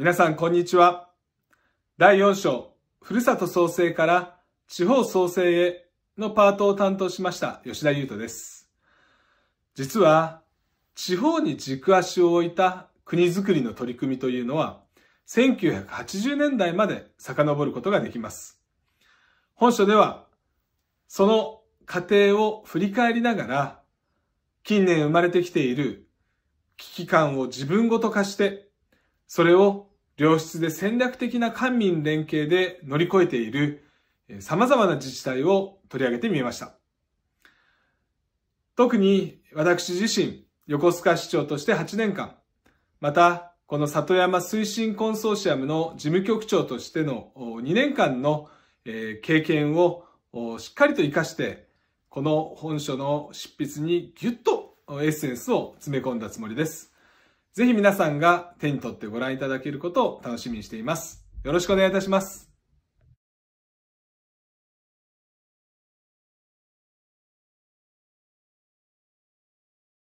皆さん、こんにちは。第4章、ふるさと創生から地方創生へのパートを担当しました吉田優斗です。実は、地方に軸足を置いた国づくりの取り組みというのは、1980年代まで遡ることができます。本書では、その過程を振り返りながら、近年生まれてきている危機感を自分ごと化して、それを良質で戦略的な官民連携で乗り越えている様々な自治体を取り上げてみました。特に私自身、横須賀市長として8年間、また、この里山推進コンソーシアムの事務局長としての2年間の経験をしっかりと活かして、この本書の執筆にぎゅっとエッセンスを詰め込んだつもりです。ぜひ皆さんが手に取ってご覧いただけることを楽しみにしています。よろしくお願いいたします。